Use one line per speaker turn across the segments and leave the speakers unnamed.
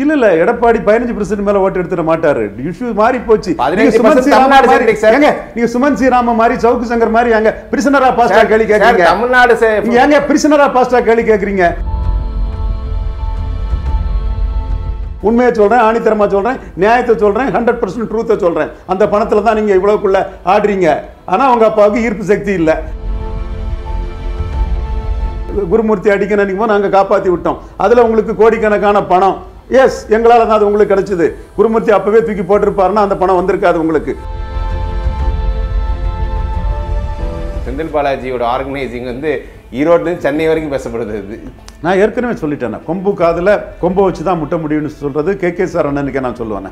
இல்ல இல்ல எடப்பாடி பதினஞ்சு பர்சன்ட் மேல ஓட்டு எடுத்துட மாட்டாரு இஷ்யூ மாறி போச்சு நீங்க சுமன் சீராம மாதிரி சவுக்கு சங்கர் மாதிரி அங்க பிரிசனரா பாஸ்டா கேள்வி கேக்குறீங்க தமிழ்நாடு ஏங்க பிரிசனரா பாஸ்டா கேள்வி கேக்குறீங்க உண்மையை சொல்றேன் ஆணித்தரமாக சொல்றேன் நியாயத்தை சொல்றேன் ஹண்ட்ரட் பர்சன்ட் ட்ரூத்தை சொல்றேன் அந்த பணத்துல தான் நீங்க இவ்வளோக்குள்ள ஆடுறீங்க ஆனா உங்கள் அப்பாவுக்கு ஈர்ப்பு சக்தி இல்ல குருமூர்த்தி அடிக்கணும் போது நாங்க காப்பாத்தி விட்டோம் அதுல உங்களுக்கு கோடிக்கணக்கான பணம் எஸ் எங்களால் தான் அது உங்களுக்கு கிடைச்சது குருமூர்த்தி அப்பவே தூக்கி போட்டிருப்பாருன்னா அந்த பணம் வந்திருக்காது உங்களுக்கு
செந்தில் பாலாஜியோட ஆர்கனைசிங் வந்து
ஈரோட்லேருந்து சென்னை வரைக்கும் பேசப்படுது இது நான் ஏற்கனவே சொல்லிட்டேன் கொம்பு காதில் கொம்பை வச்சு தான் முட்ட முடியும்னு சொல்கிறது கே கே சார் அண்ணனுக்கே நான் சொல்லுவேன்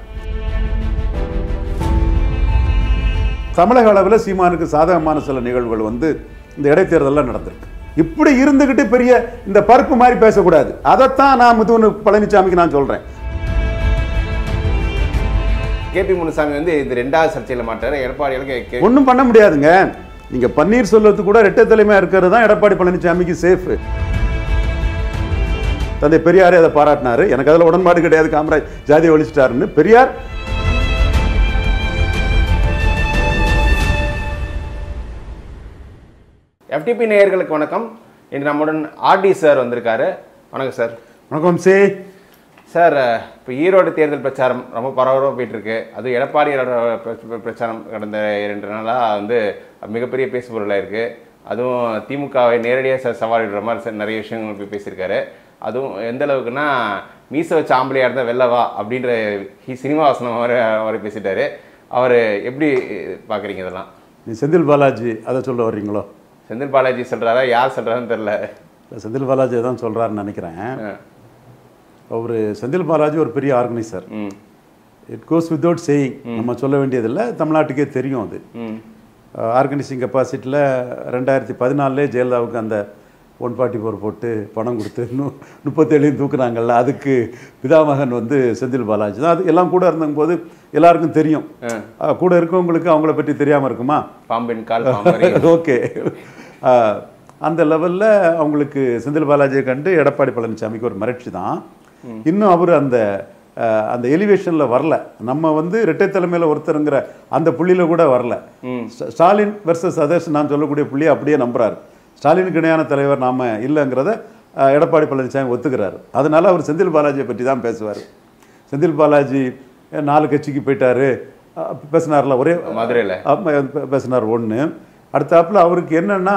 தமிழக அளவில் சீமானுக்கு சாதகமான சில நிகழ்வுகள் வந்து இந்த இடைத்தேர்தலில் நடந்திருக்கு இப்படி இருந்துகிட்டு பெரிய இந்த பருப்பு மாதிரி பேசக்கூடாது அதைத்தான் நான் முதுவன் பழனிசாமிக்கு நான் சொல்கிறேன்
கேபி முனுசாமி வந்து இந்த ரெண்டாவது சர்ச்சையில் மாட்டார் எடப்பாடி ஒன்றும்
பண்ண முடியாதுங்க நீங்கள் பன்னீர் செல்வத்து கூட ரெட்டை தலைமையாக இருக்கிறது தான் எடப்பாடி பழனிசாமிக்கு சேஃபு தந்தை பெரியாரே அதை பாராட்டினார் எனக்கு அதில் உடன்பாடு கிடையாது காமராஜ் ஜாதியை ஒழிச்சிட்டாருன்னு பெரியார்
எஃப்டிபி நேயர்களுக்கு வணக்கம் இன்று நம்முடன் ஆர்டி சார் வந்திருக்காரு வணக்கம் சார் வணக்கம் சே சார் இப்போ ஈரோடு தேர்தல் பிரச்சாரம் ரொம்ப பரபரப்பாக போயிட்டுருக்கு அது எடப்பாடியோட பிரச்சாரம் கடந்த இரண்டு நாளாக வந்து மிகப்பெரிய பேசுபொருளாக இருக்குது அதுவும் திமுகவை நேரடியாக சார் சவாலிடுற மாதிரி நிறைய விஷயங்கள் போய் பேசியிருக்காரு அதுவும் எந்த அளவுக்குன்னா மீச வச்ச ஆம்பளையாக இருந்தால் வெள்ளவா அப்படின்ற ஹி சினிமாவாசனம் அவர் அவர் பேசிட்டாரு அவர் எப்படி பார்க்குறீங்க இதெல்லாம்
செந்தில் பாலாஜி அதை சொல்ல வர்றீங்களோ
செந்தில் பாலாஜி சொல்கிறாரா யார் சொல்கிறாருன்னு தெரில
செந்தில் பாலாஜி தான் சொல்கிறாருன்னு நினைக்கிறேன் அவர் செந்தில் பாலாஜி ஒரு பெரிய organiser it goes without saying நம்ம சொல்ல வேண்டியதில்லை தமிழ்நாட்டுக்கே தெரியும் அது ஆர்கனைசிங் கெப்பாசிட்டியில் ரெண்டாயிரத்தி பதினாலே ஜெயலலிதாவுக்கு அந்த ஒன் ஃபார்ட்டி ஃபோர் போட்டு பணம் கொடுத்து இன்னும் முப்பத்தேழையும் தூக்குனாங்கல்ல அதுக்கு பிதாமகன் வந்து செந்தில் பாலாஜி தான் அது எல்லாம் கூட போது எல்லாருக்கும் தெரியும் கூட இருக்கவங்களுக்கு அவங்கள பற்றி தெரியாமல் இருக்குமா பாம்பின் கால் ஓகே அந்த லெவலில் அவங்களுக்கு செந்தில் பாலாஜியை கண்டு எடப்பாடி பழனிசாமிக்கு ஒரு மறட்சி தான் இன்னும் அவர் அந்த அந்த எலிவேஷனில் வரல நம்ம வந்து இரட்டை தலைமையில் ஒருத்தருங்கிற அந்த புள்ளியில் கூட வரல ஸ்டாலின் வெர்சஸ் அதர்ஸ் நான் சொல்லக்கூடிய புள்ளியை அப்படியே நம்புறாரு ஸ்டாலினுக்கு இணையான தலைவர் நாம் இல்லைங்கிறத எடப்பாடி பழனிசாமி ஒத்துக்கிறார் அதனால் அவர் செந்தில் பாலாஜியை பற்றி தான் பேசுவார் செந்தில் பாலாஜி நாலு கட்சிக்கு போயிட்டார் பேசினார்ல ஒரே மதுரையில் பேசினார் ஒன்று அடுத்தாப்பில் அவருக்கு என்னென்னா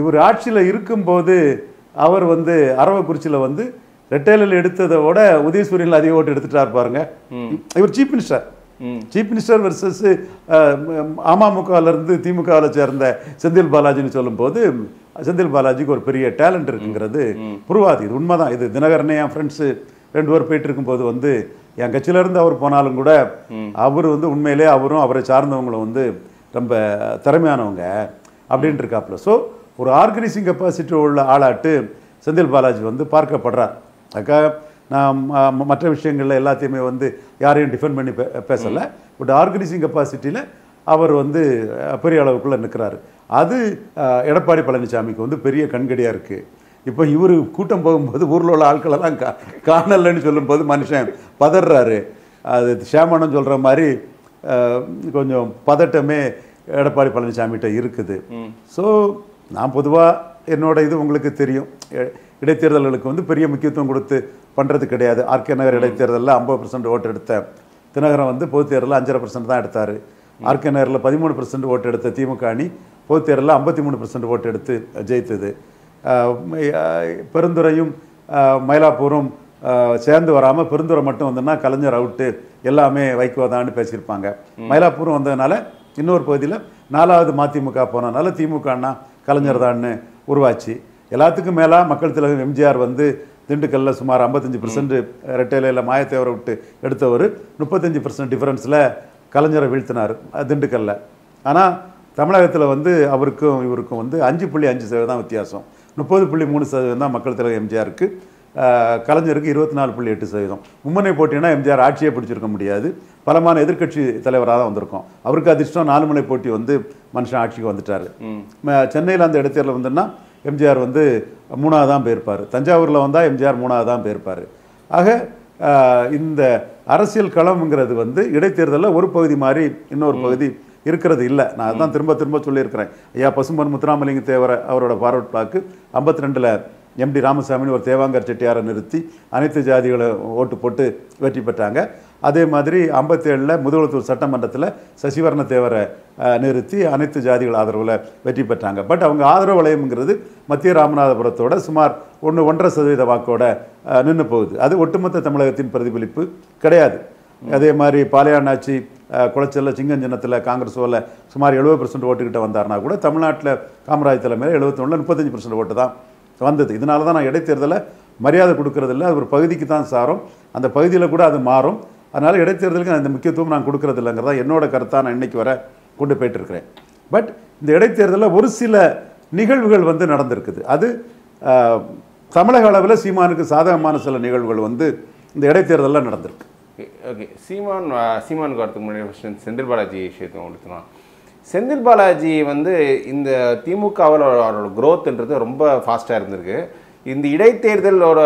இவர் ஆட்சியில் இருக்கும்போது அவர் வந்து அரவக்குறிச்சியில் வந்து ரெட்டேலில் எடுத்ததை விட உதயசூரியில் அதிக ஓட்டு எடுத்துட்டார் பாருங்க இவர் chief minister chief minister versus uh, um, um, அமமுகவிலேருந்து திமுகவில் சேர்ந்த செந்தில் பாலாஜின்னு சொல்லும்போது செந்தில் பாலாஜிக்கு ஒரு பெரிய டேலண்ட் இருக்குங்கிறது புருவாதி இது உண்மைதான் இது தினகரனே என் ஃப்ரெண்ட்ஸு ரெண்டு பேர் போயிட்டு இருக்கும்போது வந்து என் கட்சியிலேருந்து அவர் போனாலும் கூட அவர் வந்து உண்மையிலே அவரும் அவரை சார்ந்தவங்களும் வந்து ரொம்ப திறமையானவங்க அப்படின்ட்டு இருக்காப்புல ஸோ ஒரு ஆர்கனைசிங் கெப்பாசிட்டி உள்ள ஆளாட்டு செந்தில் பாலாஜி வந்து பார்க்கப்படுறார் அதுக்காக நான் மற்ற விஷயங்களில் எல்லாத்தையுமே வந்து யாரையும் டிஃபெண்ட் பண்ணி பே பேசலை பட் ஆர்கனைசிங் கெப்பாசிட்டியில் அவர் வந்து பெரிய அளவுக்குள்ளே நிற்கிறாரு அது எடப்பாடி பழனிசாமிக்கு வந்து பெரிய கண்கடியாக இருக்குது இப்போ இவர் கூட்டம் போகும்போது ஊரில் உள்ள ஆட்களெல்லாம் கா காணலைன்னு சொல்லும்போது மனுஷன் பதறாரு அது சேமானம் சொல்கிற மாதிரி கொஞ்சம் பதட்டமே எடப்பாடி பழனிசாமிகிட்ட இருக்குது ஸோ நான் பொதுவாக என்னோட இது உங்களுக்கு தெரியும் இடைத்தேர்தல்களுக்கு வந்து பெரிய முக்கியத்துவம் கொடுத்து பண்ணுறது கிடையாது ஆர்கே நகர் இடைத்தேர்தலில் ஐம்பது பர்சன்ட் ஓட்டு எடுத்த தினகரன் வந்து பொது தேர்தலில் அஞ்சரை பர்சன்ட் தான் எடுத்தார் ஆர்கே நகரில் பதிமூணு பர்சன்ட் ஓட்டு எடுத்த திமுக அணி பொது தேர்தலில் ஐம்பத்தி மூணு பர்சன்ட் ஓட்டு எடுத்து ஜெயித்தது பெருந்துறையும் மயிலாப்பூரும் சேர்ந்து வராமல் பெருந்துறை மட்டும் வந்ததுன்னா கலைஞர் அவுட்டு எல்லாமே வைகோ பேசியிருப்பாங்க மயிலாப்பூரும் வந்ததுனால இன்னொரு பகுதியில் நாலாவது மதிமுக போனதுனால திமுகன்னா கலைஞர் தான்னு உருவாச்சு எல்லாத்துக்கும் மேலே மக்கள் திலகம் எம்ஜிஆர் வந்து திண்டுக்கல்லில் சுமார் ஐம்பத்தஞ்சு பர்சன்ட் ரெட்டையில மாயத்தேவரை விட்டு எடுத்தவர் முப்பத்தஞ்சு பர்சன்ட் டிஃபரன்ஸில் கலைஞரை வீழ்த்தினார் திண்டுக்கல்ல ஆனால் தமிழகத்தில் வந்து அவருக்கும் இவருக்கும் வந்து அஞ்சு புள்ளி அஞ்சு சதவீதம் வித்தியாசம் முப்பது புள்ளி மூணு சதவீதம் தான் மக்கள் தலைவர் எம்ஜிஆருக்கு கலைஞருக்கு இருபத்தி நாலு புள்ளி எட்டு சதவீதம் மும்முனை போட்டினா எம்ஜிஆர் ஆட்சியை பிடிச்சிருக்க முடியாது பலமான எதிர்கட்சி தலைவராக தான் வந்திருக்கோம் அவருக்கு அதிர்ஷ்டம் நாலு முனை போட்டி வந்து மனுஷன் ஆட்சிக்கு வந்துட்டார் சென்னையில் அந்த இடத்தில் வந்துன்னா எம்ஜிஆர் வந்து மூணாவது தான் போயிருப்பார் தஞ்சாவூரில் வந்தால் எம்ஜிஆர் மூணாவது தான் போயிருப்பார் ஆக இந்த அரசியல் களம்ங்கிறது வந்து இடைத்தேர்தலில் ஒரு பகுதி மாதிரி இன்னொரு பகுதி இருக்கிறது இல்லை நான் அதுதான் திரும்ப திரும்ப சொல்லியிருக்கிறேன் ஐயா பசும்பன் முத்துராமலிங்க தேவர அவரோட ஃபார்வர்ட் பிளாக்கு ஐம்பத்தி ரெண்டில் எம்டி ராமசாமின்னு ஒரு தேவாங்கர் செட்டியாரை நிறுத்தி அனைத்து ஜாதிகளை ஓட்டு போட்டு வெற்றி பெற்றாங்க அதே மாதிரி ஐம்பத்தேழில் முதுகுளத்தூர் சட்டமன்றத்தில் சசிவர்ண தேவரை நிறுத்தி அனைத்து ஜாதிகள் ஆதரவில் வெற்றி பெற்றாங்க பட் அவங்க ஆதரவு வளையம்ங்கிறது மத்திய ராமநாதபுரத்தோட சுமார் ஒன்று ஒன்றரை சதவீத வாக்கோட நின்று போகுது அது ஒட்டுமொத்த தமிழகத்தின் பிரதிபலிப்பு கிடையாது அதே மாதிரி பாலையானாச்சி குளச்சலில் சிங்கஞ்சனத்தில் காங்கிரஸ் ஓல சுமார் எழுபது பர்சன்ட் ஓட்டுக்கிட்ட வந்தார்னா கூட தமிழ்நாட்டில் காமராஜ் தலைமையில் எழுபத்தொன்னில் முப்பத்தஞ்சு பர்சன்ட் ஓட்டு தான் வந்தது இதனால தான் நான் இடைத்தேர்தலை மரியாதை கொடுக்கறதில்ல அது ஒரு பகுதிக்கு தான் சாரும் அந்த பகுதியில் கூட அது மாறும் அதனால் இடைத்தேர்தலுக்கு அந்த முக்கியத்துவம் நான் கொடுக்கறது இல்லைங்கிறதா என்னோட கருத்தாக நான் இன்றைக்கி வர கொண்டு போயிட்டுருக்கிறேன் பட் இந்த இடைத்தேர்தலில் ஒரு சில நிகழ்வுகள் வந்து நடந்திருக்குது அது தமிழக அளவில் சீமானுக்கு சாதகமான சில நிகழ்வுகள் வந்து இந்த இடைத்தேர்தலில் நடந்திருக்கு
ஓகே சீமான் சீமான் வரத்துக்கு முன்னாடி ஃபஸ்ட் செந்தில் பாலாஜி விஷயத்தை கொடுத்துருவோம் செந்தில் பாலாஜி வந்து இந்த திமுகவில் அவரோட க்ரோத்ன்றது ரொம்ப ஃபாஸ்ட்டாக இருந்திருக்கு இந்த இடைத்தேர்தலோட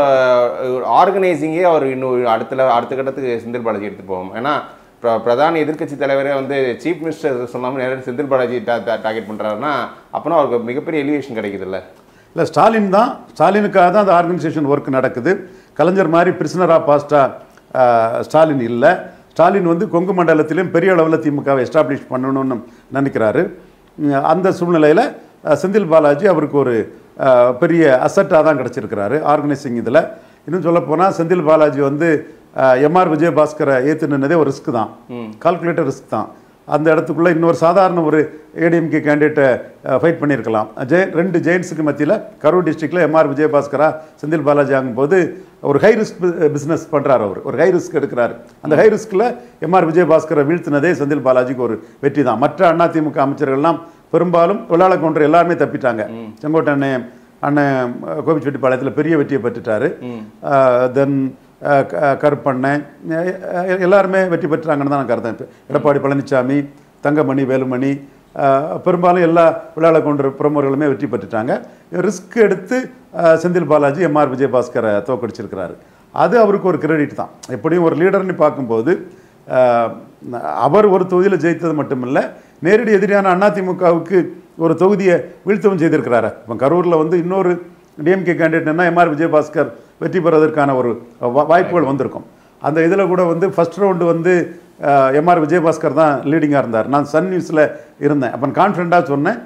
ஆர்கனைசிங்கே அவர் இன்னும் அடுத்த அடுத்த கட்டத்துக்கு செந்தில் பாலாஜி எடுத்து போவோம் ஏன்னா பிரதான எதிர்கட்சி தலைவரே வந்து சீஃப் மினிஸ்டர் சொல்லாமல் நேரம் செந்தில் பாலாஜி டார்கெட் பண்ணுறாருன்னா அப்போனா அவருக்கு மிகப்பெரிய எலிவேஷன் கிடைக்குது இல்லை
ஸ்டாலின் தான் ஸ்டாலினுக்காக தான் அந்த ஆர்கனைசேஷன் ஒர்க் நடக்குது கலைஞர் மாதிரி ஆஃப் பாஸ்டா ஸ்டாலின் இல்லை ஸ்டாலின் வந்து கொங்கு மண்டலத்திலும் பெரிய அளவில் திமுகவை எஸ்டாப்ளிஷ் பண்ணணும்னு நினைக்கிறாரு அந்த சூழ்நிலையில் செந்தில் பாலாஜி அவருக்கு ஒரு பெரிய அசட்டாக தான் கிடச்சிருக்கிறாரு ஆர்கனைசிங் இதில் இன்னும் சொல்லப்போனால் செந்தில் பாலாஜி வந்து எம்ஆர் விஜயபாஸ்கரை ஏற்று நின்றதே ஒரு ரிஸ்க் தான் கால்குலேட்டர் ரிஸ்க் தான் அந்த இடத்துக்குள்ளே இன்னொரு சாதாரண ஒரு ஏடிஎம்கே கேண்டிடேட்டை ஃபைட் பண்ணியிருக்கலாம் ஜெய ரெண்டு ஜெயின்ஸுக்கு மத்தியில் கரூர் டிஸ்ட்ரிக்டில் எம்ஆர் விஜயபாஸ்கரா செந்தில் பாலாஜி ஆகும்போது ஒரு ஹை ரிஸ்க் பிஸ்னஸ் பண்ணுறாரு அவர் ஒரு ஹை ரிஸ்க் எடுக்கிறார் அந்த ஹை ரிஸ்கில் எம்ஆர் விஜயபாஸ்கரை வீழ்த்தினதே செந்தில் பாலாஜிக்கு ஒரு வெற்றி தான் மற்ற அதிமுக அமைச்சர்கள்லாம் பெரும்பாலும் வெள்ளாளக்கொன்று எல்லாருமே தப்பிட்டாங்க செங்கோட்டண்ணே அண்ணன் கோபிச்செட்டிப்பாளையத்தில் பெரிய வெற்றியை பெற்றுட்டாரு தென் கருப்பண்ணன் எல்லாருமே வெற்றி பெற்றாங்கன்னு தான் நான் கருதேன் எடப்பாடி பழனிசாமி தங்கமணி வேலுமணி பெரும்பாலும் எல்லா விழாவில் கொண்டு பிரமுகர்களுமே வெற்றி பெற்றுட்டாங்க ரிஸ்க் எடுத்து செந்தில் பாலாஜி எம் ஆர் விஜயபாஸ்கரை தோக்கடிச்சிருக்கிறாரு அது அவருக்கு ஒரு கிரெடிட் தான் எப்படியும் ஒரு லீடர்னு பார்க்கும்போது அவர் ஒரு தொகுதியில் ஜெயித்தது மட்டுமில்லை நேரடி எதிரியான அதிமுகவுக்கு ஒரு தொகுதியை வீழ்த்தவும் செய்திருக்கிறாரு இப்போ கரூரில் வந்து இன்னொரு டிஎம்கே கேண்டிடேட்னா எம்ஆர் விஜயபாஸ்கர் வெற்றி பெறதற்கான ஒரு வாய்ப்புகள் வந்திருக்கும் அந்த இதில் கூட வந்து ஃபஸ்ட் ரவுண்டு வந்து எம்ஆர் விஜயபாஸ்கர் தான் லீடிங்காக இருந்தார் நான் சன் நியூஸில் இருந்தேன் அப்போ கான்ஃபிடண்டாக சொன்னேன்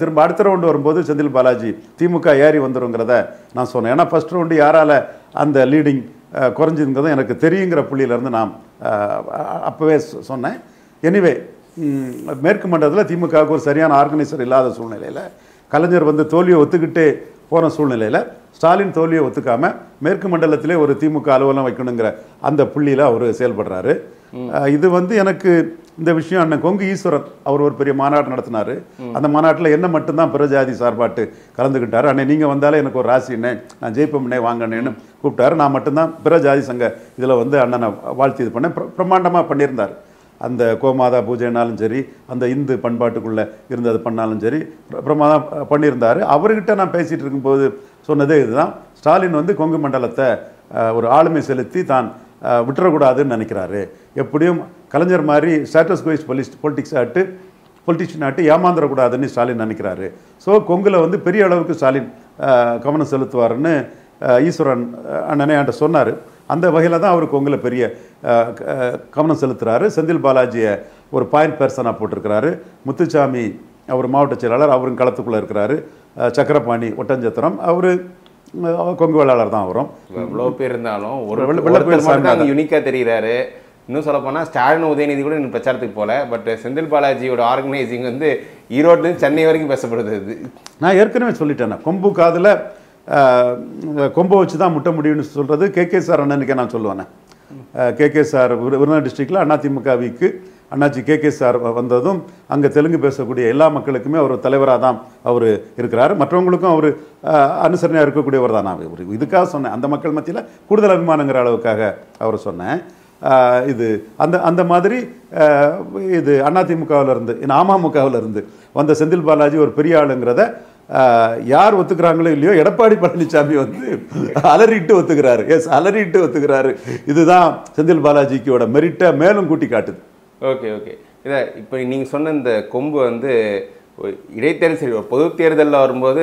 திரும்ப அடுத்த ரவுண்டு வரும்போது செந்தில் பாலாஜி திமுக ஏறி வந்துருங்கிறத நான் சொன்னேன் ஏன்னா ஃபஸ்ட் ரவுண்டு யாரால் அந்த லீடிங் குறைஞ்சிருந்ததும் எனக்கு தெரியுங்கிற புள்ளியிலேருந்து நான் அப்போவே சொன்னேன் எனிவே மேற்கு மண்டலத்தில் திமுகவுக்கு ஒரு சரியான ஆர்கனைசர் இல்லாத சூழ்நிலையில் கலைஞர் வந்து தோல்வியை ஒத்துக்கிட்டே போன சூழ்நிலையில் ஸ்டாலின் தோல்வியை ஒத்துக்காமல் மேற்கு மண்டலத்திலே ஒரு திமுக அலுவலம் வைக்கணுங்கிற அந்த புள்ளியில் அவர் செயல்படுறாரு இது வந்து எனக்கு இந்த விஷயம் அண்ணன் கொங்கு ஈஸ்வரன் அவர் ஒரு பெரிய மாநாடு நடத்தினார் அந்த மாநாட்டில் என்ன மட்டும்தான் பிறஜாதி சார்பாட்டு கலந்துக்கிட்டார் அன்னை நீங்கள் வந்தாலே எனக்கு ஒரு ராசி என்ன நான் ஜெயிப்பம்னே வாங்கினேன்னு கூப்பிட்டாரு நான் மட்டும்தான் பிறஜாதி சங்க இதில் வந்து அண்ணனை வாழ்த்து இது பண்ணேன் பிரம்மாண்டமாக பண்ணியிருந்தார் அந்த கோமாதா பூஜைனாலும் சரி அந்த இந்து பண்பாட்டுக்குள்ளே இருந்து அது பண்ணாலும் சரி தான் பண்ணியிருந்தார் அவர்கிட்ட நான் பேசிகிட்டு இருக்கும்போது சொன்னதே இதுதான் ஸ்டாலின் வந்து கொங்கு மண்டலத்தை ஒரு ஆளுமை செலுத்தி தான் விட்டுறக்கூடாதுன்னு நினைக்கிறாரு எப்படியும் கலைஞர் மாதிரி ஸ்டேட்டஸ் கோயிஸ் பொலிஸ் பொலிட்டிக்ஸ் ஆட்டு பொலிட்டிஷியன் ஆட்டு ஏமாந்துடக்கூடாதுன்னு ஸ்டாலின் நினைக்கிறாரு ஸோ கொங்கில் வந்து பெரிய அளவுக்கு ஸ்டாலின் கவனம் செலுத்துவார்னு ஈஸ்வரன் அண்ணனே சொன்னார் அந்த வகையில் தான் அவருக்கு உங்களை பெரிய கவனம் செலுத்துகிறாரு செந்தில் பாலாஜியை ஒரு பாயிண்ட் பர்சனாக போட்டிருக்கிறாரு முத்துச்சாமி அவர் மாவட்ட செயலாளர் அவரும் களத்துக்குள்ளே இருக்கிறாரு சக்கரபாணி ஒட்டஞ்சத்திரம் அவர் கொங்கு வேளாளர் தான் வரும் இவ்வளோ
பேர் இருந்தாலும் ஒரு யூனிக்காக தெரிகிறாரு இன்னும் போனால் ஸ்டாலின் உதயநிதி கூட பிரச்சாரத்துக்கு போகல பட் செந்தில் பாலாஜியோட ஆர்கனைசிங் வந்து ஈரோட்லேருந்து சென்னை வரைக்கும் பேசப்படுது
நான் ஏற்கனவே சொல்லிட்டேன் கொம்பு காதில் கொம்பை வச்சு தான் முட்ட முடியும்னு சொல்கிறது கே கே சார் அண்ணனுக்கே நான் சொல்லுவேன் கே கே சார் விருதுநகர் டிஸ்ட்ரிக்டில் அதிமுகவிக்கு அண்ணாச்சி கே கே சார் வந்ததும் அங்கே தெலுங்கு பேசக்கூடிய எல்லா மக்களுக்குமே அவர் தலைவராக தான் அவர் இருக்கிறார் மற்றவங்களுக்கும் அவர் அனுசரணையாக இருக்கக்கூடியவர் தான் நான் ஒரு இதுக்காக சொன்னேன் அந்த மக்கள் மத்தியில் கூடுதல் அபிமானங்கிற அளவுக்காக அவர் சொன்னேன் இது அந்த அந்த மாதிரி இது அதிமுகவிலிருந்து இருந்து வந்த செந்தில் பாலாஜி ஒரு பெரிய ஆளுங்கிறத யார் ஒத்துக்கிறாங்களோ இல்லையோ எடப்பாடி பழனிசாமி வந்து அலறிட்டு ஒத்துக்கிறாரு எஸ் அலறிட்டு ஒத்துக்கிறாரு இதுதான் செந்தில் பாலாஜிக்கியோட மெரிட்டை மேலும் கூட்டி காட்டுது
ஓகே ஓகே இதை இப்போ நீங்கள் சொன்ன இந்த கொம்பு வந்து இடைத்தேர்தல் சரி பொது தேர்தலில் வரும்போது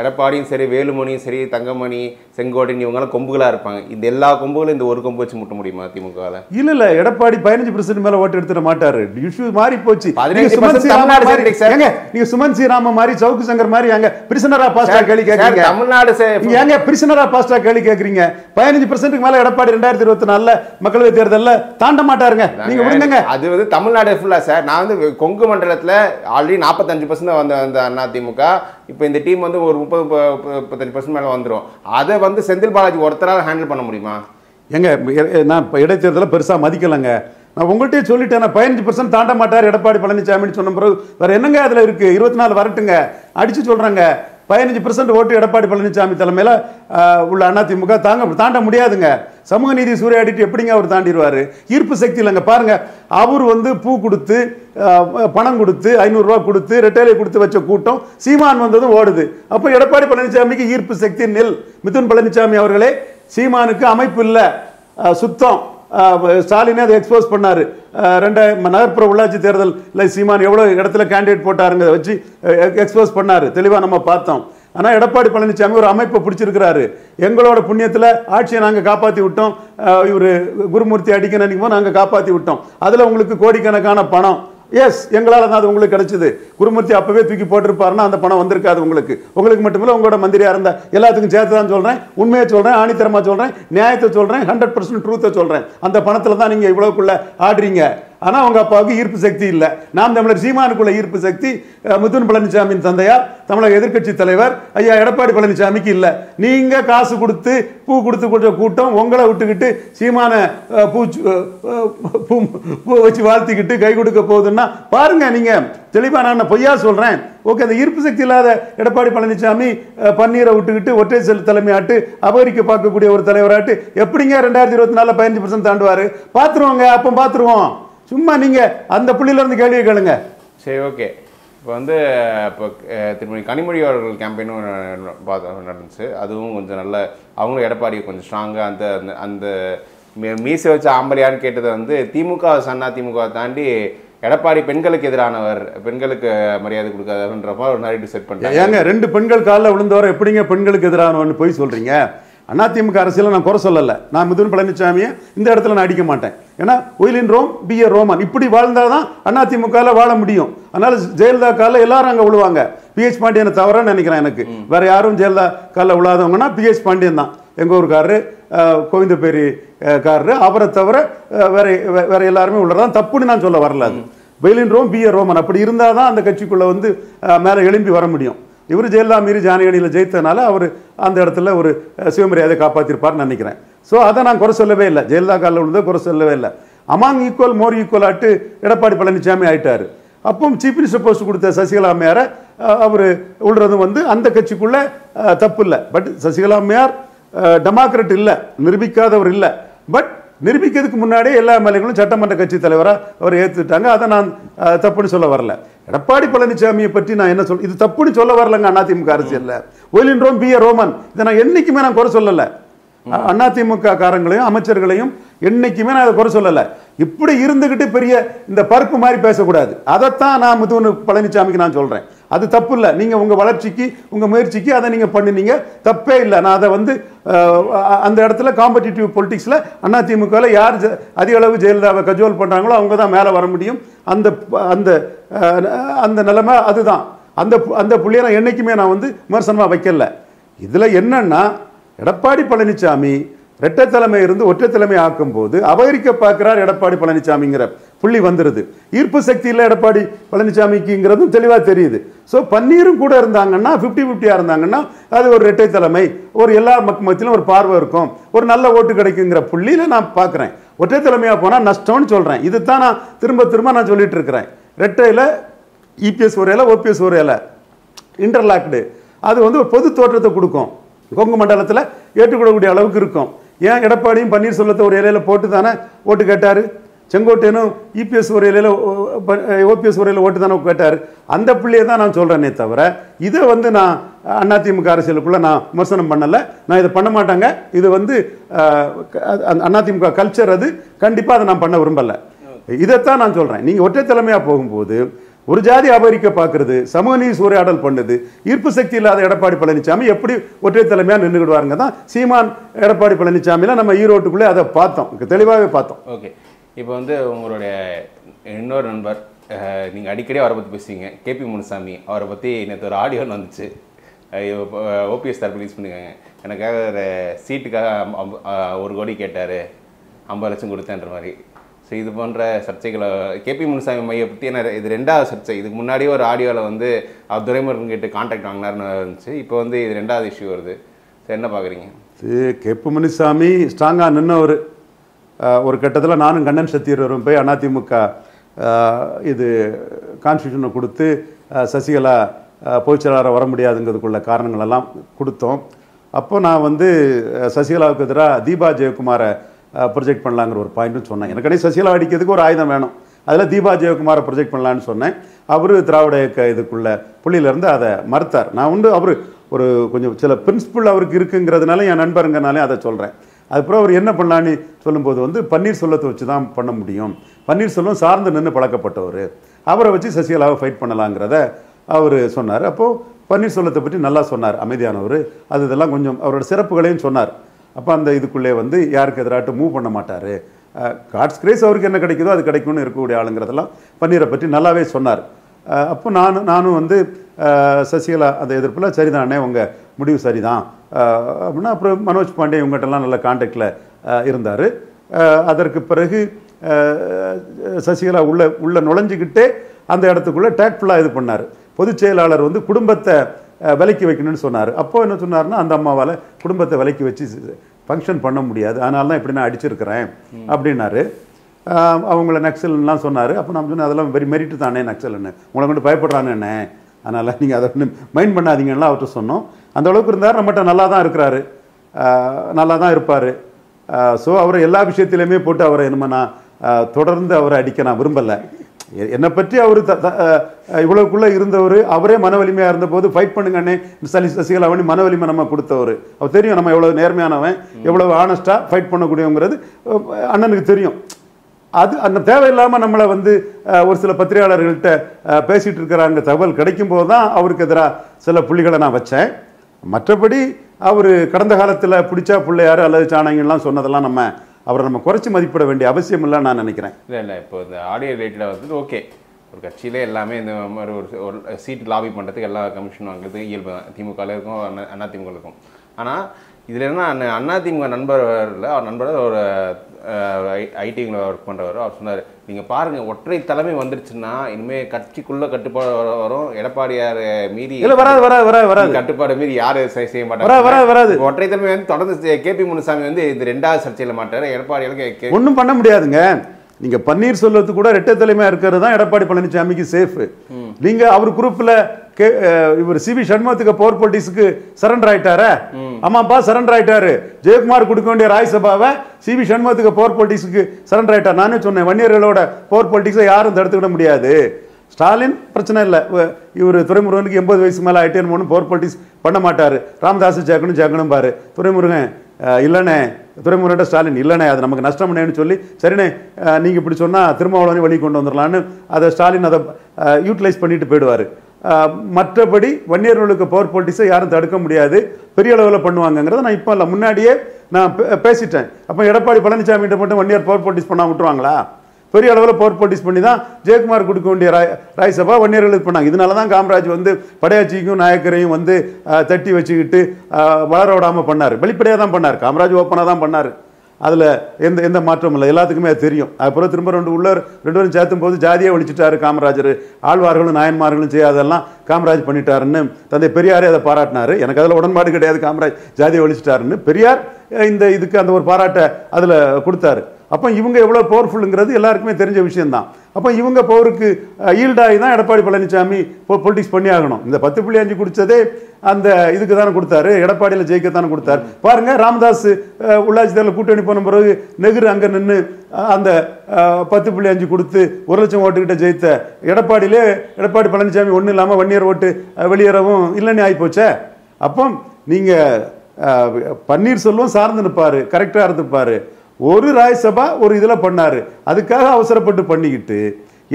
எடப்பாடியும் சரி வேலுமணியும் சரி தங்கமணி செங்கோடின் இவங்கெல்லாம் கொம்புகளாக இருப்பாங்க இந்த எல்லா கொம்புகளும் இந்த ஒரு கொம்பு வச்சு முட்ட
முடியுமா திமுகவில் இல்லை இல்லை எடப்பாடி பதினஞ்சு பர்சன்ட் மேலே ஓட்டு எடுத்துட மாட்டார் இஷ்யூ மாறி போச்சு நீங்க சுமன் சீராம மாதிரி சவுக்கு சங்கர் மாதிரி அங்கே பிரிசனரா பாஸ்டா கேள்வி கேட்குறீங்க தமிழ்நாடு ஏங்க பிரிசனரா பாஸ்டா கேள்வி கேட்குறீங்க பதினஞ்சு பர்சன்ட்டுக்கு மேலே எடப்பாடி ரெண்டாயிரத்தி இருபத்தி நாலில் மக்களவை தேர்தலில் தாண்ட மாட்டாருங்க நீங்க விடுங்க
அது வந்து தமிழ்நாடு ஃபுல்லா சார் நான் வந்து கொங்கு மண்டலத்தில் ஆல்ரெடி ஆல்ரெடி நாற்பத்தஞ்சு பர்சன்ட் வந்த அந்த அதிமுக இப்போ இந்த டீம் வந்து ஒரு முப்பது
முப்பத்தஞ்சு பர்சன்ட் மேலே வந்துடும் அதை வந்து செந்தில் பாலாஜி ஒருத்தரால் ஹேண்டில் பண்ண முடியுமா எங்க நான் இப்போ இடைத்தேர்தலில் பெருசாக மதிக்கலைங்க நான் உங்கள்கிட்டயே சொல்லிட்டேன் நான் பதினஞ்சு பர்சன்ட் தாண்ட மாட்டார் எடப்பாடி பழனிசாமின்னு சொன்ன பிறகு வேறு என்னங்க அதில் இருக்குது இருபத்தி நாலு வரட்டுங்க அடித்து சொல்கிறாங்க பதினஞ்சு பர்சன்ட் ஓட்டு எடப்பாடி பழனிசாமி தலைமையில் உள்ள அதிமுக தாங்க தாண்ட முடியாதுங்க சமூக நீதி சூறையாடிட்டு எப்படிங்க அவர் தாண்டிடுவார் ஈர்ப்பு சக்தி இல்லைங்க பாருங்கள் அவர் வந்து பூ கொடுத்து பணம் கொடுத்து ஐநூறுரூவா கொடுத்து ரெட்டேலை கொடுத்து வச்ச கூட்டம் சீமான் வந்ததும் ஓடுது அப்போ எடப்பாடி பழனிசாமிக்கு ஈர்ப்பு சக்தி நெல் மிதுன் பழனிசாமி அவர்களே சீமானுக்கு அமைப்பு இல்லை சுத்தம் ஸ்டாலினே அதை எக்ஸ்போஸ் பண்ணார் ரெண்டு நகர்ப்புற உள்ளாட்சி தேர்தல் இல்லை சீமான் எவ்வளோ இடத்துல கேண்டிடேட் அதை வச்சு எக்ஸ்போஸ் பண்ணார் தெளிவாக நம்ம பார்த்தோம் ஆனால் எடப்பாடி பழனிசாமி ஒரு அமைப்பை பிடிச்சிருக்கிறாரு எங்களோட புண்ணியத்தில் ஆட்சியை நாங்கள் காப்பாற்றி விட்டோம் இவர் குருமூர்த்தி அடிக்க நினைக்கும் நாங்கள் காப்பாற்றி விட்டோம் அதில் உங்களுக்கு கோடிக்கணக்கான பணம் எஸ் எங்களால் தான் அது உங்களுக்கு கிடைச்சது குருமூர்த்தி அப்பவே தூக்கி போட்டிருப்பாருன்னா அந்த பணம் வந்திருக்காது உங்களுக்கு உங்களுக்கு மட்டுமில்லை உங்களோட மந்திரியாக இருந்தால் எல்லாத்துக்கும் சேர்த்து தான் சொல்கிறேன் உண்மையை சொல்கிறேன் ஆணித்தரமாக சொல்கிறேன் நியாயத்தை சொல்கிறேன் ஹண்ட்ரட் பர்சன்ட் ட்ரூத்தை சொல்கிறேன் அந்த பணத்தில் தான் நீங்கள் இவ்வளோக்குள்ளே ஆடுறீங்க ஆனால் அவங்க அப்பாவுக்கு ஈர்ப்பு சக்தி இல்லை நாம் தமிழர் சீமானுக்குள்ள ஈர்ப்பு சக்தி முத்துன் பழனிசாமியின் தந்தையார் தமிழக எதிர்க்கட்சி தலைவர் ஐயா எடப்பாடி பழனிசாமிக்கு இல்லை நீங்கள் காசு கொடுத்து பூ கொடுத்து கொடுத்த கூட்டம் உங்களை விட்டுக்கிட்டு சீமான பூ பூ பூ வச்சு வாழ்த்திக்கிட்டு கை கொடுக்க போகுதுன்னா பாருங்கள் நீங்கள் தெளிவாக நான் பொய்யா சொல்கிறேன் ஓகே அந்த ஈர்ப்பு சக்தி இல்லாத எடப்பாடி பழனிசாமி பன்னீரை விட்டுக்கிட்டு ஒற்றை செல் தலைமையாட்டு அபகரிக்க பார்க்கக்கூடிய ஒரு தலைவராட்டு எப்படிங்க ரெண்டாயிரத்தி இருபத்தி நாலில் பதினஞ்சு பர்சன்ட் தாண்டுவார் பார்த்துருவோங்க அப்போ பார்த்துருவோம் சும்மா நீங்கள் அந்த புள்ளியிலேருந்து கேள்வி கேளுங்க
சரி ஓகே இப்போ வந்து இப்போ திருமணி கனிமொழி அவர்கள் கேம்பெயினும் நடந்துச்சு அதுவும் கொஞ்சம் நல்ல அவங்களும் எடப்பாடி கொஞ்சம் ஸ்ட்ராங்காக அந்த அந்த அந்த மீசை வச்சு ஆம்பளையான்னு கேட்டதை வந்து திமுக சன்னா திமுக தாண்டி எடப்பாடி பெண்களுக்கு எதிரானவர் பெண்களுக்கு மரியாதை கொடுக்காதவர்ன்ற மாதிரி ஒரு நாரிட்டு செட் பண்ணுறாங்க ஏங்க
ரெண்டு பெண்கள் காலில் விழுந்தவரை எப்படிங்க பெண்களுக்கு எதிரானவர்னு போய் சொல்கிறீங்க அதிமுக அரசியல் நான் குறை சொல்லலை நான் முதுவன் பழனிசாமியை இந்த இடத்துல நான் அடிக்க மாட்டேன் ஏன்னா while in Rome be a Roman இப்படி வாழ்ந்தால் தான் அதிமுகவில் வாழ முடியும் அதனால் ஜெயலலிதா காலில் எல்லாரும் அங்கே விழுவாங்க பிஹெச் பாண்டியனை தவிர நினைக்கிறேன் எனக்கு வேற யாரும் ஜெயலலிதா காலில் விழாதவங்கன்னா பிஹெச் பாண்டியன் தான் எங்கள் ஊருக்காரரு கோவிந்தப்பேரி காரரு அவரை தவிர வேற வேற எல்லாருமே உள்ளதான் தப்புன்னு நான் சொல்ல வரல அது வெயிலின் ரோம் பி ஏ ரோமன் அப்படி இருந்தால் தான் அந்த கட்சிக்குள்ளே வந்து மேலே எழும்பி வர முடியும் இவர் ஜெயலலிதா மீறி ஜானகணியில் ஜெயித்தனால அவர் அந்த இடத்துல ஒரு சிவமரியாதை காப்பாற்றிருப்பார்னு நினைக்கிறேன் ஸோ அதை நான் குறை சொல்லவே இல்லை ஜெயலலிதா காலில் உள்ளதை குறை சொல்லவே இல்லை அமாங் ஈக்குவல் மோர் ஈக்குவல் ஆட்டு எடப்பாடி பழனிசாமி ஆயிட்டார் அப்பவும் சீஃப் மினிஸ்டர் போஸ்ட் கொடுத்த சசிகலா அம்மையாரை அவர் விடுறதும் வந்து அந்த கட்சிக்குள்ளே தப்பு இல்லை பட் சசிகலா அம்மையார் டெமோக்ரட் இல்லை நிரூபிக்காதவர் இல்லை பட் நிரூபிக்கிறதுக்கு முன்னாடியே எல்லா எம்எல்ஏங்களும் சட்டமன்ற கட்சி தலைவராக அவர் ஏற்றுட்டாங்க அதை நான் தப்புன்னு சொல்ல வரல எடப்பாடி பழனிசாமியை பற்றி நான் என்ன சொல் இது தப்புன்னு சொல்ல வரலங்க அதிமுக அரசியலில் while in Rome be a Roman இதை நான் என்றைக்குமே நான் குறை சொல்லலை அதிமுக காரங்களையும் அமைச்சர்களையும் என்னைக்குமே நான் அதை குறை சொல்லலை இப்படி இருந்துக்கிட்டு பெரிய இந்த பருப்பு மாதிரி பேசக்கூடாது அதைத்தான் நான் முதுவன் பழனிசாமிக்கு நான் சொல்கிறேன் அது தப்பு இல்லை நீங்கள் உங்கள் வளர்ச்சிக்கு உங்கள் முயற்சிக்கு அதை நீங்கள் பண்ணினீங்க தப்பே இல்லை நான் அதை வந்து அந்த இடத்துல காம்படிட்டிவ் பொலிட்டிக்ஸில் அதிமுகவில் யார் அதிக அளவு ஜெயலலிதாவை கஜோல் பண்ணுறாங்களோ அவங்க தான் மேலே வர முடியும் அந்த அந்த அந்த நிலைமை அதுதான் அந்த அந்த புள்ளியை நான் என்றைக்குமே நான் வந்து விமர்சனமாக வைக்கல இதில் என்னென்னா எடப்பாடி பழனிசாமி இரட்டை தலைமை இருந்து ஒற்றை தலைமை ஆக்கும்போது அபகரிக்க பார்க்கிறார் எடப்பாடி பழனிசாமிங்கிற புள்ளி வந்துடுது ஈர்ப்பு சக்தி இல்லை எடப்பாடி பழனிசாமிக்குங்கிறதும் தெளிவாக தெரியுது ஸோ பன்னீரும் கூட இருந்தாங்கன்னா ஃபிஃப்டி ஃபிஃப்டியாக இருந்தாங்கன்னா அது ஒரு இரட்டை தலைமை ஒரு எல்லா மக்கள் மத்தியிலும் ஒரு பார்வை இருக்கும் ஒரு நல்ல ஓட்டு கிடைக்குங்கிற புள்ளியில் நான் பார்க்குறேன் ஒற்றை தலைமையாக போனால் நஷ்டம்னு சொல்கிறேன் இது தான் நான் திரும்ப திரும்ப நான் சொல்லிட்டு இருக்கிறேன் ரெட்டையில் இபிஎஸ் e ஒரேல ஓபிஎஸ் ஒரேல இன்டர்லாக்டு அது வந்து ஒரு பொது தோற்றத்தை கொடுக்கும் கொங்கு மண்டலத்தில் ஏற்றுக்கொள்ளக்கூடிய அளவுக்கு இருக்கும் ஏன் எடப்பாடியும் பன்னீர்செல்வத்தை ஒரு இலையில் போட்டு தானே ஓட்டு கேட்டார் செங்கோட்டையனும் இபிஎஸ் e உரையில ஓபிஎஸ் உரையில் ஓட்டு தானே கேட்டார் அந்த பிள்ளையை தான் நான் சொல்கிறேனே தவிர இதை வந்து நான் அதிமுக அரசியலுக்குள்ளே நான் விமர்சனம் பண்ணலை நான் இதை பண்ண மாட்டாங்க இது வந்து அதிமுக கல்ச்சர் அது கண்டிப்பாக அதை நான் பண்ண விரும்பலை இதைத்தான் நான் சொல்கிறேன் நீங்கள் ஒற்றை போகும்போது ஒரு ஜாதி அபகரிக்க பார்க்கறது சமூக நீதி சூறையாடல் பண்ணுது ஈர்ப்பு சக்தி இல்லாத எடப்பாடி பழனிசாமி எப்படி ஒற்றை தலைமையாக நின்றுக்கிடுவாருங்க தான் சீமான் எடப்பாடி பழனிசாமியில் நம்ம ஈரோட்டுக்குள்ளே அதை பார்த்தோம் தெளிவாகவே பார்த்தோம்
ஓகே இப்போ வந்து உங்களுடைய இன்னொரு நண்பர் நீங்கள் அடிக்கடி அவரை பற்றி பேசுவீங்க கேபி முனுசாமி அவரை பற்றி நேற்று ஒரு ஆடியோ வந்துச்சு ஓபிஎஸ் தரப்பு ரிலீஸ் பண்ணிக்காங்க எனக்காக ஒரு சீட்டுக்காக ஒரு கோடி கேட்டார் ஐம்பது லட்சம் கொடுத்தேன்ற மாதிரி ஸோ இது போன்ற சர்ச்சைகளை கேபி முனுசாமி மையை பற்றி என்ன இது ரெண்டாவது சர்ச்சை இதுக்கு முன்னாடியே ஒரு ஆடியோவில் வந்து அவர் துரைமுருகன் கேட்டு கான்டாக்ட் வாங்கினார்னு இருந்துச்சு இப்போ வந்து இது ரெண்டாவது இஷ்யூ வருது ஸோ என்ன பார்க்குறீங்க
கேப்பு முனுசாமி ஸ்ட்ராங்காக நின்று ஒரு கட்டத்தில் நானும் கண்ணன் சத்தியரும் போய் அதிமுக இது கான்ஸ்டியூஷனை கொடுத்து சசிகலா பொதுச்செயலாளராக வர முடியாதுங்கிறதுக்குள்ள காரணங்கள் எல்லாம் கொடுத்தோம் அப்போ நான் வந்து சசிகலாவுக்கு எதிராக தீபா ஜெயக்குமாரை ப்ரொஜெக்ட் பண்ணலாங்கிற ஒரு பாயிண்ட்டும் சொன்னேன் எனக்கடை சசிகலா அடிக்கிறதுக்கு ஒரு ஆயுதம் வேணும் அதில் தீபா ஜெயக்குமாரை ப்ரொஜெக்ட் பண்ணலான்னு சொன்னேன் அவர் திராவிட இயக்க இதுக்குள்ள புள்ளியிலேருந்து அதை மறுத்தார் நான் உண்டு அவர் ஒரு கொஞ்சம் சில பிரின்சிபிள் அவருக்கு இருக்குங்கிறதுனால என் நண்பருங்கனாலே அதை சொல்கிறேன் அதுக்கப்புறம் அவர் என்ன பண்ணலான்னு சொல்லும்போது வந்து சொல்லத்தை வச்சு தான் பண்ண முடியும் பன்னீர்செல்வம் சார்ந்து நின்று பழக்கப்பட்டவர் அவரை வச்சு சசிகலாவை ஃபைட் பண்ணலாங்கிறத அவர் சொன்னார் அப்போது பன்னீர்செல்வத்தை பற்றி நல்லா சொன்னார் அமைதியானவர் அது இதெல்லாம் கொஞ்சம் அவரோட சிறப்புகளையும் சொன்னார் அப்போ அந்த இதுக்குள்ளே வந்து யாருக்கு எதிராட்டும் மூவ் பண்ண மாட்டார் காட்ஸ் கிரேஸ் அவருக்கு என்ன கிடைக்குதோ அது கிடைக்கும்னு இருக்கக்கூடிய ஆளுங்கிறதெல்லாம் பன்னீரை பற்றி நல்லாவே சொன்னார் அப்போ நானும் நானும் வந்து சசிகலா அந்த எதிர்ப்பில் சரிதானே உங்கள் முடிவு சரிதான் அப்படின்னா அப்புறம் மனோஜ் பாண்டே இவங்ககிட்டலாம் நல்ல கான்டாக்டில் இருந்தார் அதற்கு பிறகு சசிகலா உள்ள உள்ள நுழைஞ்சிக்கிட்டே அந்த இடத்துக்குள்ளே டேக்ஃபுல்லாக இது பண்ணார் பொதுச் செயலாளர் வந்து குடும்பத்தை விலக்கி வைக்கணும்னு சொன்னார் அப்போது என்ன சொன்னார்னா அந்த அம்மாவால் குடும்பத்தை விலக்கி வச்சு ஃபங்க்ஷன் பண்ண முடியாது அதனால தான் இப்படி நான் அடிச்சிருக்கிறேன் அப்படின்னாரு அவங்கள நக்சல்லாம் சொன்னார் அப்போ நம்ம சொன்னேன் அதெல்லாம் வெரி மெரிட்டு தானே நக்சல்னு உங்களை கொண்டு என்ன அதனால் நீங்கள் அதை மைண்ட் பண்ணாதீங்கன்னா அவர்கிட்ட சொன்னோம் அந்த அளவுக்கு இருந்தார் நம்மகிட்ட நல்லா தான் இருக்கிறாரு நல்லா தான் இருப்பார் ஸோ அவரை எல்லா விஷயத்திலையுமே போட்டு அவரை என்னமோ நான் தொடர்ந்து அவரை அடிக்க நான் விரும்பலை என்னை பற்றி அவர் த இவ்வளவுக்குள்ளே இருந்தவர் அவரே மன வலிமையாக இருந்தபோது ஃபைட் பண்ணுங்கண்ணே சலி அவனி மன வலிமை நம்ம கொடுத்தவர் அவர் தெரியும் நம்ம எவ்வளோ நேர்மையானவன் எவ்வளோ ஆனஸ்ட்டாக ஃபைட் பண்ணக்கூடியவங்கிறது அண்ணனுக்கு தெரியும் அது அந்த தேவையில்லாமல் நம்மளை வந்து ஒரு சில பத்திரிகையாளர்கள்ட்ட பேசிகிட்டு இருக்கிறாங்க தகவல் கிடைக்கும் போது தான் அவருக்கு எதிராக சில புள்ளிகளை நான் வச்சேன் மற்றபடி அவர் கடந்த காலத்தில் பிடிச்சா பிள்ளையார் அல்லது சாணங்கள்லாம் சொன்னதெல்லாம் நம்ம அவரை நம்ம குறைச்சி மதிப்பிட வேண்டிய அவசியம் இல்லைன்னு நான் நினைக்கிறேன்
இல்லை இல்லை இப்போ இந்த ஆடியோ ரிலேட்டடாக வந்து ஓகே ஒரு கட்சியில் எல்லாமே இந்த மாதிரி ஒரு ஒரு சீட் லாபி பண்ணுறதுக்கு எல்லா கமிஷன் வாங்குறது இயல்பு தான் திமுகவில் இருக்கும் அண்ணா திமுக இருக்கும் ஆனால் இதில் என்ன அண்ணா இல்லை அவர் நண்பர் ஒரு ஐடிங்கில் ஒர்க் பண்ணுறவர் அவர் சொன்னார் நீங்கள் பாருங்கள் ஒற்றை தலைமை வந்துருச்சுன்னா இனிமேல் கட்சிக்குள்ளே கட்டுப்பாடு வர வரும் எடப்பாடியார் மீறி இல்லை வராது வராது வராது வராது கட்டுப்பாடு மீறி யார் செய்ய மாட்டாங்க வராது வராது ஒற்றை தலைமை வந்து தொடர்ந்து கே பி முனுசாமி வந்து இது ரெண்டாவது சர்ச்சையில் மாட்டார் எடப்பாடியாருக்கு ஒன்றும்
பண்ண முடியாதுங்க நீங்கள் பன்னீர் சொல்வது கூட ரெட்டை தலைமையாக இருக்கிறது தான் எடப்பாடி பழனிசாமிக்கு சேஃபு நீங்கள் அவர் குரூப்பில் இவர் சி வி சண்முகத்துக்கு போர் பொலிட்டிக்ஸுக்கு சரண்டர் ஆயிட்டாரா ஆமாப்பா சரண்டர் ஆயிட்டாரு ஜெயக்குமார் கொடுக்க வேண்டிய ராஜ்யசபாவை சி வி சண்முகத்துக்கு போர் பொலிட்டிக்ஸுக்கு சரண்டர் ஆயிட்டார் நானே சொன்னேன் வன்னியர்களோட போர் பொலிட்டிக்ஸை யாரும் தடுத்துக்கிட முடியாது ஸ்டாலின் பிரச்சனை இல்லை இவர் துறைமுருகனுக்கு எண்பது வயசு மேலே ஆயிட்டேன்னு போர் போட்டிஸ் பண்ண மாட்டார் ராமதாஸ் ஜேக்கணும் ஜேக்கணும் பாரு துறைமுருகன் இல்லைண்ணே துறைமுருகன் ஸ்டாலின் இல்லைண்ணே அது நமக்கு நஷ்டம் சொல்லி சரிண்ணே நீங்கள் இப்படி சொன்னால் திருமாவளவனே வழி கொண்டு வந்துடலான்னு அதை ஸ்டாலின் அதை யூட்டிலைஸ் பண்ணிட்டு போயிடுவார் மற்றபடி வன்னியர்களுக்கு பவர் பாலிட்டிக்ஸை யாரும் தடுக்க முடியாது பெரிய அளவில் பண்ணுவாங்கிறத நான் இப்போ இல்லை முன்னாடியே நான் பேசிட்டேன் அப்போ எடப்பாடி பழனிசாமி மட்டும் வன்னியர் இயர் பவர் பாலிட்டிக்ஸ் பண்ணால் விட்டுருவாங்களா பெரிய அளவில் பவர் பாலிட்டிக்ஸ் பண்ணி தான் ஜெயக்குமார் கொடுக்க வேண்டிய ராய் ராய்சபா வன்னியர்களுக்கு பண்ணாங்க இதனால தான் காமராஜ் வந்து படையாட்சிக்கும் நாயக்கரையும் வந்து தட்டி வச்சுக்கிட்டு வளர விடாமல் பண்ணார் வெளிப்படையாக தான் பண்ணார் காமராஜ் ஓப்பனாக தான் பண்ணார் அதில் எந்த எந்த மாற்றமும் இல்லை எல்லாத்துக்குமே அது தெரியும் அப்புறம் திரும்ப ரெண்டு உள்ளர் ரெண்டு பேரும் சேர்த்தும் போது ஜாதியை ஒழிச்சிட்டாரு காமராஜர் ஆழ்வார்களும் நாயன்மார்களும் செய்யாதெல்லாம் காமராஜ் பண்ணிட்டாருன்னு தந்தை பெரியாரே அதை பாராட்டினார் எனக்கு அதில் உடன்பாடு கிடையாது காமராஜ் ஜாதியை ஒழிச்சிட்டாருன்னு பெரியார் இந்த இதுக்கு அந்த ஒரு பாராட்டை அதில் கொடுத்தாரு அப்போ இவங்க எவ்வளோ பவர்ஃபுல்லுங்கிறது எல்லாருக்குமே தெரிஞ்ச விஷயந்தான் அப்போ இவங்க பவருக்கு ஈல்டாகி தான் எடப்பாடி பழனிசாமி பொலிட்டிக்ஸ் பண்ணி ஆகணும் இந்த பத்து புள்ளி அஞ்சு குடித்ததே அந்த இதுக்கு தானே கொடுத்தாரு எடப்பாடியில் ஜெயிக்க தானே கொடுத்தாரு பாருங்கள் ராமதாஸ் உள்ளாட்சி தேர்தலில் கூட்டணி போன பிறகு நெகுரு அங்கே நின்று அந்த பத்து புள்ளி அஞ்சு கொடுத்து ஒரு லட்சம் ஓட்டுக்கிட்ட ஜெயித்த எடப்பாடியிலே எடப்பாடி பழனிசாமி ஒன்றும் இல்லாமல் வன்னியர் ஓட்டு வெளியேறவும் இல்லைன்னு ஆகிப்போச்சே அப்போ நீங்கள் பன்னீர்செல்வம் சார்ந்து நிற்பார் கரெக்டாக இருந்துப்பார் ஒரு ராஜ்யசபா ஒரு இதில் பண்ணார் அதுக்காக அவசரப்பட்டு பண்ணிக்கிட்டு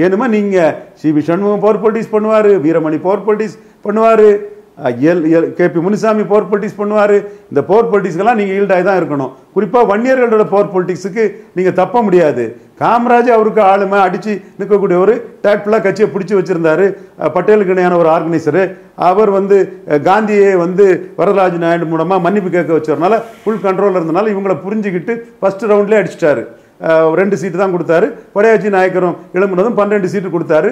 ஏனுமா நீங்கள் C V Shanmugam power politics பண்ணுவார் வீரமணி பவர் பொலிட்டிக்ஸ் பண்ணுவார் கேபி முனிசாமி போர் பொலிட்டிக்ஸ் பண்ணுவார் இந்த போர் பொலிட்டிக்ஸ்க்கெல்லாம் நீங்கள் ஈல்டாகி தான் இருக்கணும் குறிப்பாக வன்னியர்களோட போர் பொலிட்டிக்ஸுக்கு நீங்கள் தப்ப முடியாது காமராஜ் அவருக்கு ஆளுமை அடித்து நிற்கக்கூடிய ஒரு டேட்ஃபுல்லாக கட்சியை பிடிச்சி வச்சுருந்தார் பட்டேலுக்கு இணையான ஒரு ஆர்கனைசரு அவர் வந்து காந்தியை வந்து வரதராஜ் நாயுடு மூலமாக மன்னிப்பு கேட்க வச்சதுனால ஃபுல் கண்ட்ரோலில் இருந்தனால இவங்களை புரிஞ்சுக்கிட்டு ஃபஸ்ட் ரவுண்ட்லேயே அடிச்சிட்டாரு ரெண்டு சீட்டு தான் கொடுத்தாரு கொடையாச்சி நாயக்கரும் இளம்புனதும் பன்னெண்டு சீட்டு கொடுத்தாரு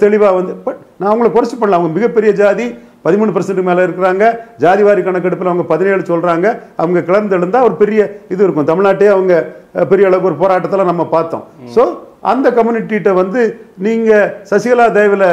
தெளிவாக வந்து பட் நான் அவங்கள குறைச்சி பண்ணலாம் அவங்க மிகப்பெரிய ஜாதி பதிமூணு பர்சன்ட் மேலே இருக்கிறாங்க ஜாதிவாரி கணக்கெடுப்பில் அவங்க பதினேழு சொல்கிறாங்க அவங்க கிளர்ந்தெழுந்தால் ஒரு பெரிய இது இருக்கும் தமிழ்நாட்டையே அவங்க பெரிய அளவுக்கு ஒரு போராட்டத்தில் நம்ம பார்த்தோம் ஸோ அந்த கம்யூனிட்டிகிட்ட வந்து நீங்கள் சசிகலா தேவையில்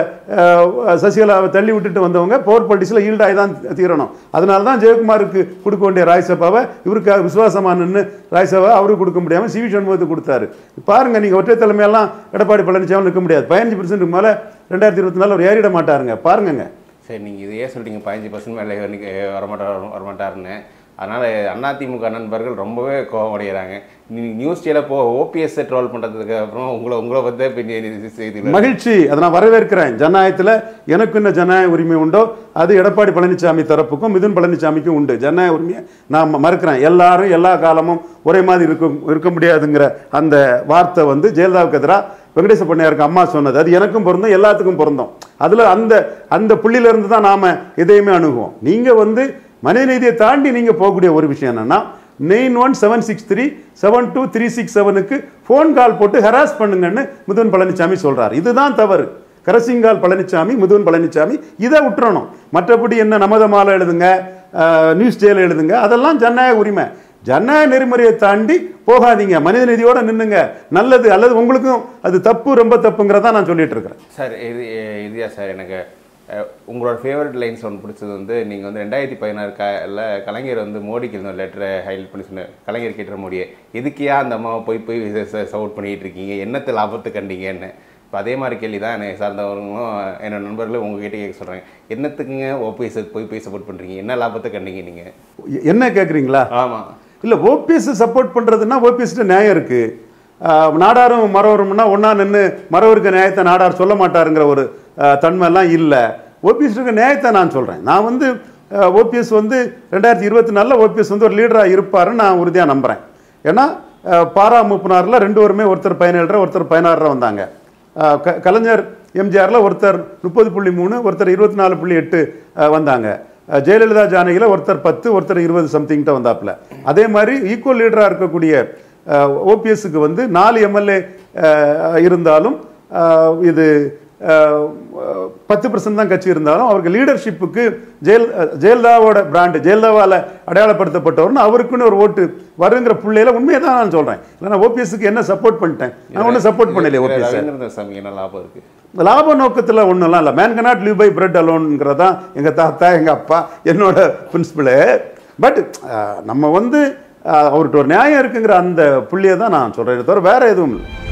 சசிகலாவை தள்ளி விட்டுட்டு வந்தவங்க போர் பாலிட்டிக்ஸில் ஈல்டாகி தான் தீரணும் அதனால தான் ஜெயக்குமாருக்கு கொடுக்க வேண்டிய ராஜ்சபாவை இவருக்கு விசுவாசமானன்னு ராஜ்சபாவை அவருக்கு கொடுக்க முடியாமல் சிவி சண்முகத்து கொடுத்தாரு பாருங்கள் நீங்கள் ஒற்றை தலைமையெல்லாம் எடப்பாடி பழனிசாமி இருக்க முடியாது பதினஞ்சு பர்சன்ட்டுக்கு மேலே ரெண்டாயிரத்தி இருபத்தி நாலு அவர் ஏறிட மாட்டாருங்க பாருங்கங்க
சரி நீங்கள் இது ஏன் பதினஞ்சு பர்சன்ட் மேலே நீங்கள் வரமாட்டார் வரமாட்டாருன்னு அதனால் அதிமுக நண்பர்கள் ரொம்பவே கோபம் அடைகிறாங்க நீங்கள் நியூஸ் டேல போ ஓபிஎஸ்ஸை ட்ரோல் பண்ணுறதுக்கு அப்புறம் உங்களை உங்களை பற்றி இப்போ செய்தி மகிழ்ச்சி அதை நான்
வரவேற்கிறேன் ஜனநாயகத்தில் எனக்கு என்ன ஜனநாயக உரிமை உண்டோ அது எடப்பாடி பழனிசாமி தரப்புக்கும் மிதுன் பழனிசாமிக்கும் உண்டு ஜனநாயக உரிமையை நான் மறுக்கிறேன் எல்லாரும் எல்லா காலமும் ஒரே மாதிரி இருக்க இருக்க முடியாதுங்கிற அந்த வார்த்தை வந்து ஜெயலலிதாவுக்கு எதிராக வெங்கடேச பண்ணையாருக்கு அம்மா சொன்னது அது எனக்கும் பொருந்தோம் எல்லாத்துக்கும் பொருந்தோம் அதில் அந்த அந்த புள்ளியிலேருந்து தான் நாம் எதையுமே அணுகுவோம் நீங்கள் வந்து மனிதநீதியை தாண்டி நீங்கள் போகக்கூடிய ஒரு விஷயம் என்னென்னா nine one seven six three seven two three six செவனுக்கு ஃபோன் கால் போட்டு ஹராஸ் பண்ணுங்கன்னு முதன் பழனிசாமி சொல்கிறார் இதுதான் தவறு கரசிங்கால் பழனிசாமி முதுவன் பழனிசாமி இதை விட்டுறணும் மற்றபடி என்ன நமதமால எழுதுங்க நியூஸ் டேல எழுதுங்க அதெல்லாம் ஜனநாயக உரிமை ஜனநாயக நெறிமுறையை தாண்டி போகாதீங்க மனித நிதியோட நின்னுங்க நல்லது அல்லது உங்களுக்கும் அது தப்பு ரொம்ப தப்புங்கிறதா நான் சொல்லிட்டு இருக்கிறேன்
சார் இது இதுயா சார் எனக்கு உங்களோட ஃபேவரட் லைன்ஸ் ஒன்று பிடிச்சது வந்து நீங்கள் வந்து ரெண்டாயிரத்தி பதினாறு க கலைஞர் வந்து மோடிக்கு இருந்த லெட்டரை ஹைலைட் பண்ணி சொன்னார் கலைஞர் கேட்டுற மோடியை எதுக்கியா அந்த அம்மாவை போய் போய் சவுட் பண்ணிகிட்டு இருக்கீங்க என்னத்தை லாபத்தை கண்டிங்கன்னு இப்போ அதே மாதிரி கேள்வி தான் என்னை சார்ந்தவங்களும் என்னோட நண்பர்களும் உங்ககிட்ட கேட்க சொல்கிறேன் என்னத்துக்குங்க ஓபிஎஸ்க்கு போய் போய் சப்போர்ட் பண்ணுறீங்க என்ன லாபத்தை கண்டிங்க நீங்கள்
என்ன கேட்குறீங்களா ஆமாம் இல்லை ஓபிஎஸ் சப்போர்ட் பண்ணுறதுன்னா ஓபிஎஸ்ட்டு நியாயம் இருக்குது நாடாரும் மறவரும்னா ஒன்றா நின்று மறவருக்கு நியாயத்தை நாடார் சொல்ல மாட்டாருங்கிற ஒரு தன்மைலாம் இல்லை ஓபிஎஸ்க்கு நியாயத்தை நான் சொல்கிறேன் நான் வந்து ஓபிஎஸ் வந்து ரெண்டாயிரத்தி இருபத்தி நாலில் ஓபிஎஸ் வந்து ஒரு லீடராக இருப்பாருன்னு நான் உறுதியாக நம்புகிறேன் ஏன்னா பாரா முப்பனாரில் ரெண்டு வருமே ஒருத்தர் பதினேழு ஒருத்தர் பதினாறு வந்தாங்க க கலைஞர் எம்ஜிஆரில் ஒருத்தர் முப்பது புள்ளி மூணு ஒருத்தர் இருபத்தி நாலு புள்ளி எட்டு வந்தாங்க ஜெயலலிதா ஜானகியில் ஒருத்தர் பத்து ஒருத்தர் இருபது சம்திங்கிட்ட வந்தாப்புல அதே மாதிரி ஈக்குவல் லீடராக இருக்கக்கூடிய ஓபிஎஸ்க்கு வந்து நாலு எம்எல்ஏ இருந்தாலும் இது பத்து பர்சன்ட் தான் கட்சி இருந்தாலும் அவருக்கு லீடர்ஷிப்புக்கு ஜெயல் ஜெயலலிதாவோட பிராண்டு ஜெயலலிதாவால் அடையாளப்படுத்தப்பட்டவர்னு அவருக்குன்னு ஒரு ஓட்டு வருங்கிற பிள்ளையில உண்மையை தான் நான் சொல்கிறேன் இல்லைனா ஓபிஎஸ்க்கு என்ன சப்போர்ட் பண்ணிட்டேன் நான் ஒன்றும் சப்போர்ட் பண்ணலையே ஓபிஎஸ்
என்ன லாபம் இருக்குது
லாப நோக்கத்தில் ஒன்றும்லாம் இல்லை man cannot live by bread அலோனுங்கிறதான் எங்கள் தாத்தா எங்கள் அப்பா என்னோட பிரின்சிபலு பட் நம்ம வந்து அவர்கிட்ட ஒரு நியாயம் இருக்குங்கிற அந்த புள்ளியை தான் நான் சொல்கிறேன் தவிர வேறு எதுவும் இல்லை